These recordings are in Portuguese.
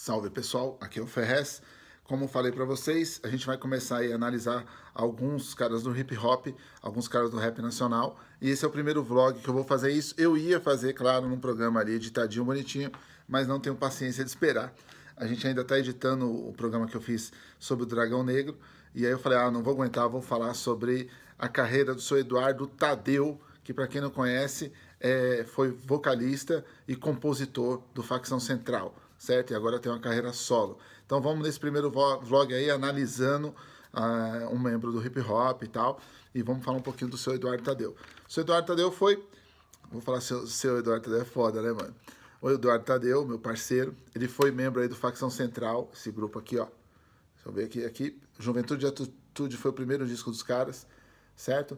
Salve pessoal, aqui é o Ferrez. Como falei para vocês, a gente vai começar a analisar alguns caras do hip hop, alguns caras do rap nacional. E esse é o primeiro vlog que eu vou fazer isso. Eu ia fazer, claro, num programa ali editadinho, bonitinho, mas não tenho paciência de esperar. A gente ainda está editando o programa que eu fiz sobre o Dragão Negro. E aí eu falei, ah, não vou aguentar, vou falar sobre a carreira do seu Eduardo Tadeu, que para quem não conhece, é, foi vocalista e compositor do Facção Central certo? E agora tem uma carreira solo. Então vamos nesse primeiro vlog aí analisando uh, um membro do hip hop e tal. E vamos falar um pouquinho do seu Eduardo Tadeu. O seu Eduardo Tadeu foi. Vou falar seu, seu Eduardo Tadeu é foda, né, mano? O Eduardo Tadeu, meu parceiro, ele foi membro aí do Facção Central, esse grupo aqui, ó. Deixa eu ver aqui, aqui. Juventude e Atitude foi o primeiro disco dos caras, certo?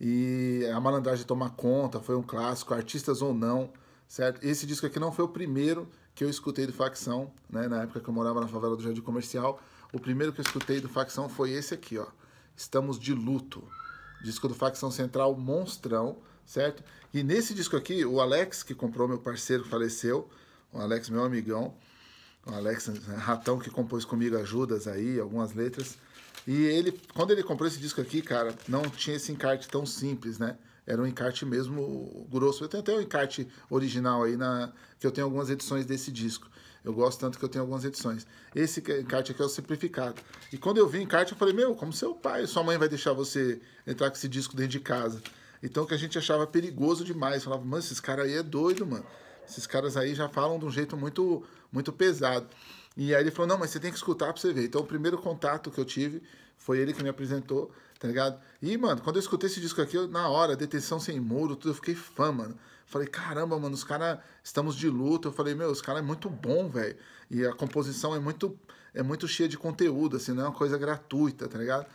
E A Malandragem Toma Conta foi um clássico, Artistas ou Não, certo? Esse disco aqui não foi o primeiro que eu escutei do Facção, né, na época que eu morava na favela do Jardim Comercial. O primeiro que eu escutei do Facção foi esse aqui, ó. Estamos de luto. Disco do Facção Central Monstrão, certo? E nesse disco aqui, o Alex, que comprou, meu parceiro faleceu, o Alex, meu amigão, o Alex né, Ratão, que compôs comigo ajudas aí, algumas letras. E ele, quando ele comprou esse disco aqui, cara, não tinha esse encarte tão simples, né? Era um encarte mesmo grosso. Eu tenho até o um encarte original aí, na, que eu tenho algumas edições desse disco. Eu gosto tanto que eu tenho algumas edições. Esse é, encarte aqui é o simplificado. E quando eu vi o encarte, eu falei, meu, como seu pai, sua mãe vai deixar você entrar com esse disco dentro de casa. Então, que a gente achava perigoso demais. Falava, mano, esses caras aí é doido, mano. Esses caras aí já falam de um jeito muito, muito pesado. E aí ele falou, não, mas você tem que escutar pra você ver. Então, o primeiro contato que eu tive foi ele que me apresentou, tá ligado? E, mano, quando eu escutei esse disco aqui, eu, na hora, Detenção Sem Muro, tudo, eu fiquei fã, mano. Falei, caramba, mano, os caras estamos de luta. Eu falei, meu, os caras é muito bom, velho. E a composição é muito, é muito cheia de conteúdo, assim, não é uma coisa gratuita, tá ligado?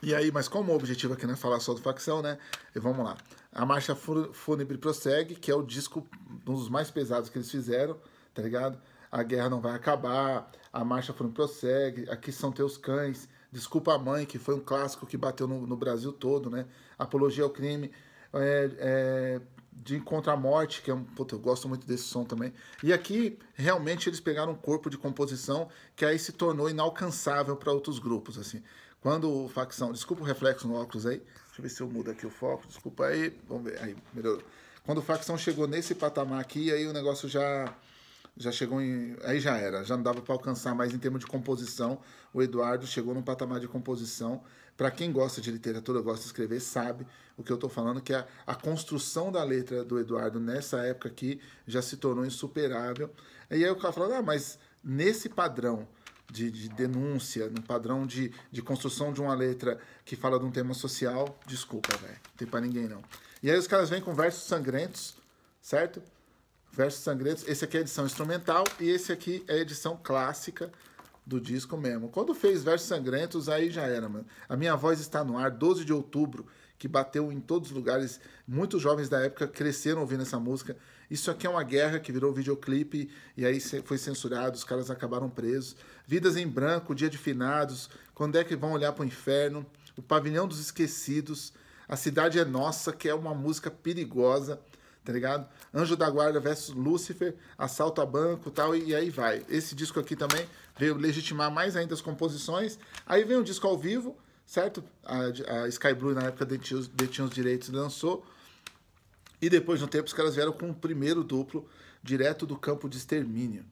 E aí, mas como o objetivo aqui não é falar só do facção, né? E vamos lá. A Marcha Fúnebre Prossegue, que é o disco, um dos mais pesados que eles fizeram, tá ligado? a guerra não vai acabar, a marcha foi um prossegue, aqui são teus cães, desculpa a mãe, que foi um clássico que bateu no, no Brasil todo, né? Apologia ao crime, é, é, de Encontro à Morte, que é um. Puta, eu gosto muito desse som também. E aqui, realmente, eles pegaram um corpo de composição que aí se tornou inalcançável para outros grupos, assim. Quando o facção. Desculpa o reflexo no óculos aí. Deixa eu ver se eu mudo aqui o foco. Desculpa aí. Vamos ver. Aí, melhorou. Quando o facção chegou nesse patamar aqui, aí o negócio já já chegou em. Aí já era, já não dava para alcançar mais em termos de composição. O Eduardo chegou num patamar de composição. Para quem gosta de literatura, gosta de escrever, sabe o que eu estou falando, que a, é a construção da letra do Eduardo nessa época aqui já se tornou insuperável. E aí o cara fala ah, mas nesse padrão de, de, denúncia, no padrão de, de construção de uma letra que fala de um tema social, desculpa, velho. Não tem pra ninguém, não. E aí os caras vêm com versos sangrentos, certo? Versos Sangrentos. Esse aqui é a edição instrumental e esse aqui é a edição clássica do disco mesmo. Quando fez Versos Sangrentos, aí já era, mano. A minha voz está no ar, 12 de outubro, que bateu em todos os lugares. Muitos jovens da época cresceram ouvindo essa música. Isso aqui é uma guerra que virou videoclipe e aí foi censurado, os caras acabaram presos. Vidas em Branco, Dia de Finados, Quando é que vão olhar para o inferno? O Pavilhão dos Esquecidos, A Cidade é Nossa, que é uma música perigosa tá ligado? Anjo da Guarda versus Lúcifer, Assalto a Banco tal, e, aí vai. Esse disco aqui também veio legitimar mais ainda as composições. Aí vem um disco ao vivo, certo? A, a Sky Blue, na época, detinha os, direitos e direitos lançou. E depois de um tempo, os caras vieram com o primeiro duplo, direto do campo de extermínio,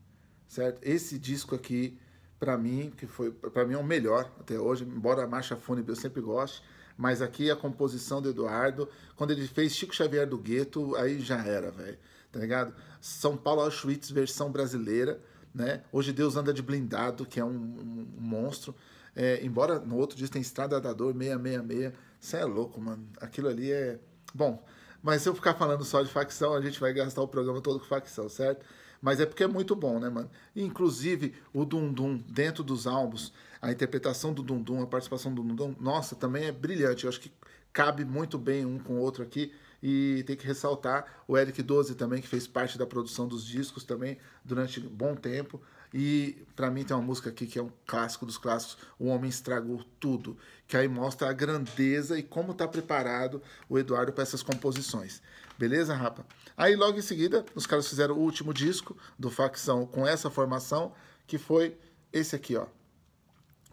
certo? Esse disco aqui, para mim, que foi para mim é o melhor até hoje, embora a marcha fúnebre eu sempre goste, mas aqui a composição do Eduardo, quando ele fez Chico Xavier do Gueto, aí já era, velho. Tá ligado? São Paulo Auschwitz, versão brasileira, né? Hoje Deus anda de blindado, que é um, um, monstro. É, embora no outro dia tem Estrada da Dor 666. Você é louco, mano. Aquilo ali é. Bom, mas se eu ficar falando só de facção, a gente vai gastar o programa todo com facção, certo? Mas é porque é muito bom, né, mano? Inclusive, o Dundum dentro dos álbuns, a interpretação do Dundum, a participação do Dundum, nossa, também é brilhante. Eu acho que cabe muito bem um com o outro aqui. E tem que ressaltar o Eric 12 também, que fez parte da produção dos discos também durante um bom tempo. E para mim tem uma música aqui que é um clássico dos clássicos, O Homem Estragou Tudo, que aí mostra a grandeza e como está preparado o Eduardo para essas composições. Beleza, rapa? Aí logo em seguida, os caras fizeram o último disco do Facção com essa formação, que foi esse aqui, ó.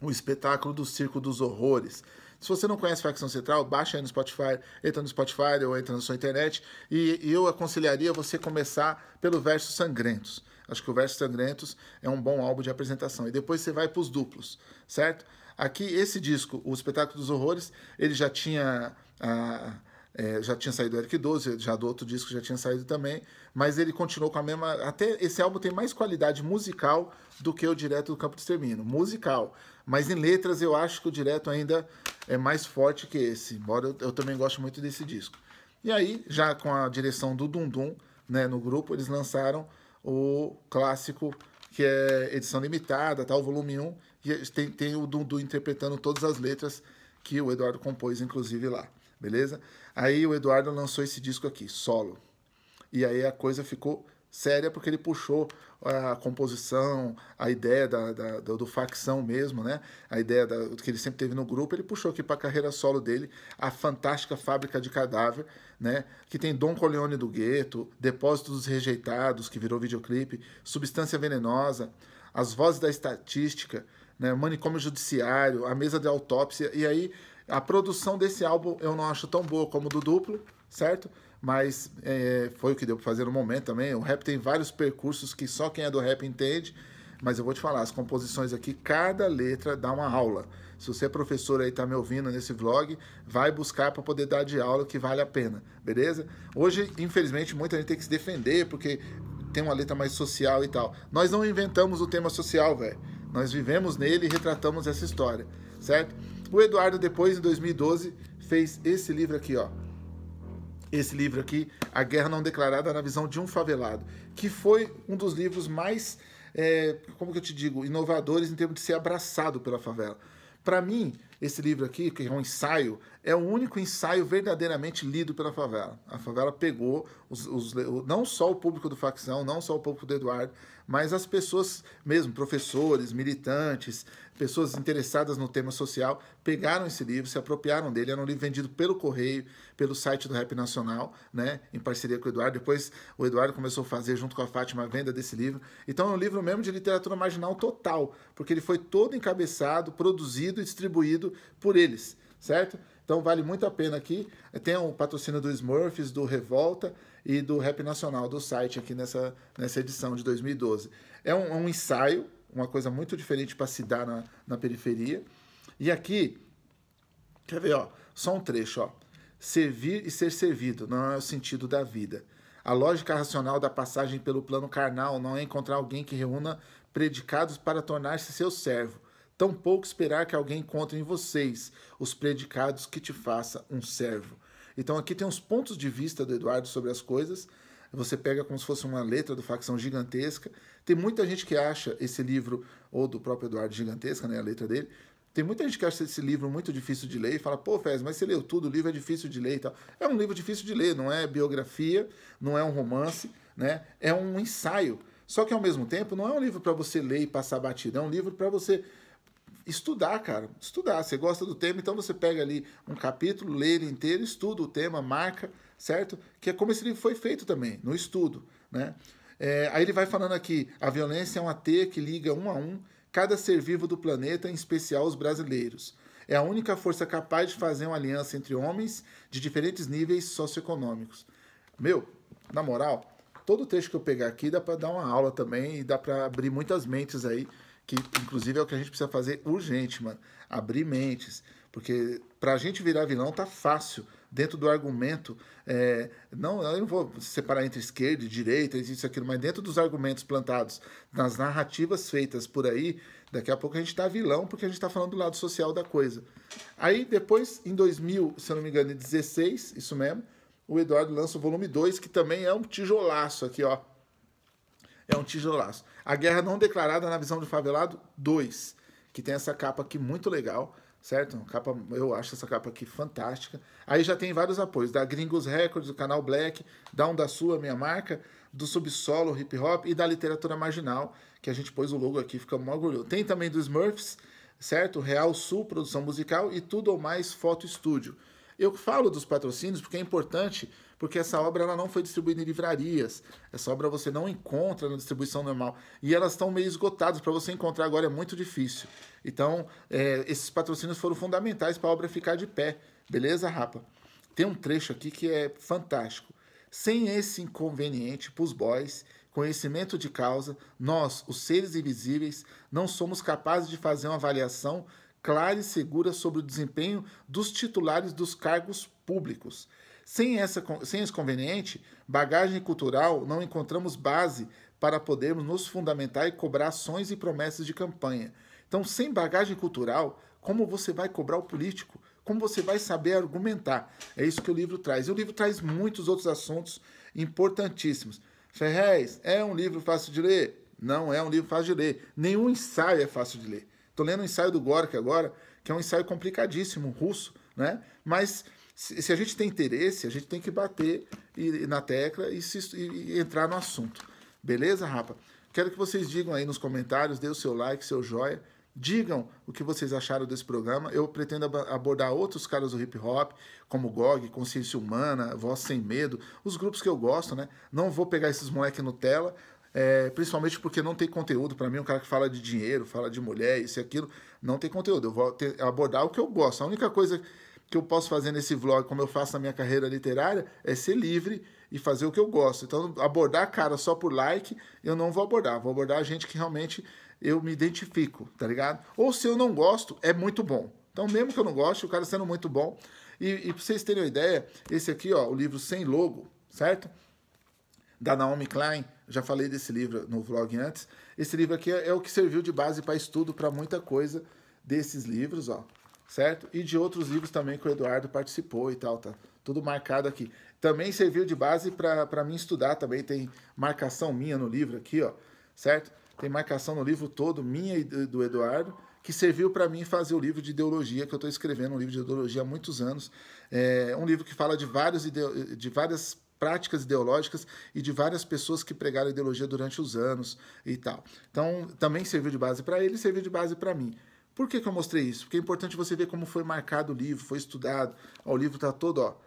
O espetáculo do Circo dos Horrores. Se você não conhece Facção Central, baixa aí no Spotify, entra no Spotify ou entra na sua internet. E, e eu aconselharia você começar pelo Versos Sangrentos. Acho que o Versos Sangrentos é um bom álbum de apresentação. E depois você vai para os duplos, certo? Aqui, esse disco, O Espetáculo dos Horrores, ele já tinha. Ah, é, já tinha saído o Eric 12, já do outro disco já tinha saído também, mas ele continuou com a mesma. Até esse álbum tem mais qualidade musical do que o Direto do Campo de Extermino. Musical. Mas em letras eu acho que o Direto ainda é mais forte que esse, embora eu, eu também goste muito desse disco. E aí, já com a direção do Dundum né, no grupo, eles lançaram o clássico, que é edição limitada, tá? o volume 1, e tem, tem o Dundu interpretando todas as letras que o Eduardo compôs, inclusive, lá, beleza? Aí o Eduardo lançou esse disco aqui, solo. E aí a coisa ficou séria porque ele puxou a composição, a ideia da, da do, do, facção mesmo, né? A ideia da, que ele sempre teve no grupo, ele puxou aqui para a carreira solo dele a fantástica Fábrica de Cadáver, né? Que tem Dom Corleone do Gueto, Depósito dos Rejeitados, que virou videoclipe, Substância Venenosa, As Vozes da Estatística, né? Manicômio Judiciário, A Mesa de Autópsia, e aí a produção desse álbum eu não acho tão boa como do duplo, certo? mas é, foi o que deu para fazer no momento também. O rap tem vários percursos que só quem é do rap entende, mas eu vou te falar, as composições aqui, cada letra dá uma aula. Se você é professor aí, tá me ouvindo nesse vlog, vai buscar para poder dar de aula que vale a pena, beleza? Hoje, infelizmente, muita gente tem que se defender porque tem uma letra mais social e tal. Nós não inventamos o tema social, velho. Nós vivemos nele e retratamos essa história, certo? O Eduardo, depois, em 2012, fez esse livro aqui, ó esse livro aqui, A Guerra Não Declarada na Visão de um Favelado, que foi um dos livros mais, é, como que eu te digo, inovadores em termos de ser abraçado pela favela. Para mim, esse livro aqui, que é um ensaio, é o único ensaio verdadeiramente lido pela favela. A favela pegou os, os, não só o público do facção, não só o público do Eduardo, mas as pessoas mesmo, professores, militantes, pessoas interessadas no tema social, pegaram esse livro, se apropriaram dele. Era um livro vendido pelo Correio, pelo site do Rap Nacional, né, em parceria com o Eduardo. Depois o Eduardo começou a fazer, junto com a Fátima, a venda desse livro. Então é um livro mesmo de literatura marginal total, porque ele foi todo encabeçado, produzido e distribuído por eles, certo? Então vale muito a pena aqui. Tem o um patrocínio do Smurfs, do Revolta e do Rap Nacional, do site aqui nessa, nessa edição de 2012. É um, é um ensaio, uma coisa muito diferente para se dar na, na periferia. E aqui, quer ver, ó, só um trecho, ó. Servir e ser servido não é o sentido da vida. A lógica racional da passagem pelo plano carnal não é encontrar alguém que reúna predicados para tornar-se seu servo Tampouco esperar que alguém encontre em vocês os predicados que te faça um servo. Então aqui tem uns pontos de vista do Eduardo sobre as coisas. Você pega como se fosse uma letra do facção gigantesca. Tem muita gente que acha esse livro, ou do próprio Eduardo gigantesca, né, a letra dele, tem muita gente que acha esse livro muito difícil de ler e fala, pô, Fez, mas você leu tudo, o livro é difícil de ler e tal. É um livro difícil de ler, não é biografia, não é um romance, né? É um ensaio. Só que ao mesmo tempo não é um livro para você ler e passar batida. é um livro para você estudar, cara. Estudar. Você gosta do tema, então você pega ali um capítulo, lê ele inteiro, estuda o tema, marca, certo? Que é como esse livro foi feito também, no estudo, né? É, aí ele vai falando aqui: a violência é uma teia que liga um a um cada ser vivo do planeta, em especial os brasileiros. É a única força capaz de fazer uma aliança entre homens de diferentes níveis socioeconômicos. Meu, na moral, todo trecho que eu pegar aqui dá para dar uma aula também e dá para abrir muitas mentes aí que inclusive é o que a gente precisa fazer urgente, mano. Abrir mentes. Porque pra gente virar vilão tá fácil. Dentro do argumento, é, não, eu não vou separar entre esquerda e direita, isso e aquilo, mas dentro dos argumentos plantados, nas narrativas feitas por aí, daqui a pouco a gente tá vilão porque a gente tá falando do lado social da coisa. Aí depois, em 2000, se eu não me engano, é em 16, isso mesmo, o Eduardo lança o volume 2, que também é um tijolaço aqui, ó. É um tijolaço. A Guerra Não Declarada na Visão de Favelado 2, que tem essa capa aqui muito legal, certo? Capa, eu acho essa capa aqui fantástica. Aí já tem vários apoios, da Gringos Records, do Canal Black, da Onda Sua, minha marca, do Subsolo, Hip Hop e da Literatura Marginal, que a gente pôs o logo aqui, fica mó orgulhoso. Tem também do Smurfs, certo? Real Sul, produção musical e tudo ou mais foto estúdio. Eu falo dos patrocínios porque é importante, porque essa obra ela não foi distribuída em livrarias. Essa obra você não encontra na distribuição normal. E elas estão meio esgotadas, para você encontrar agora é muito difícil. Então, é, esses patrocínios foram fundamentais para a obra ficar de pé. Beleza, Rapa? Tem um trecho aqui que é fantástico. Sem esse inconveniente para os boys, conhecimento de causa, nós, os seres invisíveis, não somos capazes de fazer uma avaliação clara e segura sobre o desempenho dos titulares dos cargos públicos. Sem, essa, sem esse conveniente, bagagem cultural, não encontramos base para podermos nos fundamentar e cobrar ações e promessas de campanha. Então, sem bagagem cultural, como você vai cobrar o político? Como você vai saber argumentar? É isso que o livro traz. E o livro traz muitos outros assuntos importantíssimos. Ferrez, é um livro fácil de ler? Não é um livro fácil de ler. Nenhum ensaio é fácil de ler. Estou lendo o um ensaio do Gork agora, que é um ensaio complicadíssimo, russo, né? Mas se, a gente tem interesse, a gente tem que bater e, na tecla e, se, e, entrar no assunto. Beleza, rapa? Quero que vocês digam aí nos comentários, dê o seu like, seu joia. Digam o que vocês acharam desse programa. Eu pretendo abordar outros caras do hip hop, como GOG, Consciência Humana, Voz Sem Medo, os grupos que eu gosto, né? Não vou pegar esses moleque Nutella, é, principalmente porque não tem conteúdo. Para mim, um cara que fala de dinheiro, fala de mulher, isso e aquilo, não tem conteúdo. Eu vou ter, abordar o que eu gosto. A única coisa que eu posso fazer nesse vlog, como eu faço na minha carreira literária, é ser livre e fazer o que eu gosto. Então, abordar cara só por like, eu não vou abordar. Vou abordar gente que realmente eu me identifico, tá ligado? Ou se eu não gosto, é muito bom. Então, mesmo que eu não goste, o cara sendo muito bom. E, e pra vocês terem uma ideia, esse aqui, ó, o livro Sem Logo, certo? da Naomi Klein. Já falei desse livro no vlog antes. Esse livro aqui é, é o que serviu de base para estudo para muita coisa desses livros, ó, certo? E de outros livros também que o Eduardo participou e tal, tá? Tudo marcado aqui. Também serviu de base para mim estudar também. Tem marcação minha no livro aqui, ó, certo? Tem marcação no livro todo, minha e do Eduardo que serviu para mim fazer o livro de ideologia que eu estou escrevendo, um livro de ideologia há muitos anos. É um livro que fala de, vários de várias práticas ideológicas e de várias pessoas que pregaram ideologia durante os anos e tal. Então, também serviu de base para ele, serviu de base para mim. Por que, que eu mostrei isso? Porque é importante você ver como foi marcado o livro, foi estudado. Ó, o livro está todo, ó,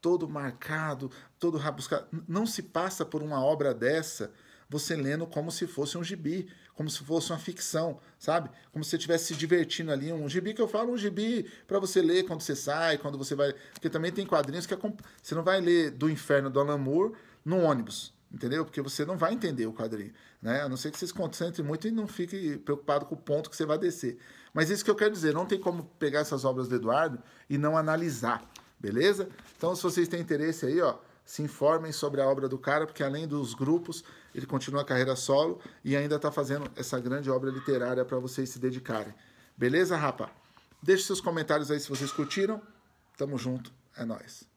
todo marcado, todo rabiscado. Não se passa por uma obra dessa você lendo como se fosse um gibi, como se fosse uma ficção, sabe? Como se você estivesse se divertindo ali. Um gibi que eu falo, um gibi para você ler quando você sai, quando você vai. Porque também tem quadrinhos que é comp... você não vai ler Do Inferno do Alan Moore no ônibus. Entendeu? Porque você não vai entender o quadrinho. Né? A não ser que você se concentre muito e não fique preocupado com o ponto que você vai descer. Mas isso que eu quero dizer, não tem como pegar essas obras do Eduardo e não analisar. Beleza? Então, se vocês têm interesse aí, ó, se informem sobre a obra do cara, porque além dos grupos, ele continua a carreira solo e ainda está fazendo essa grande obra literária para vocês se dedicarem. Beleza, rapa? Deixe seus comentários aí se vocês curtiram. Tamo junto, é nós.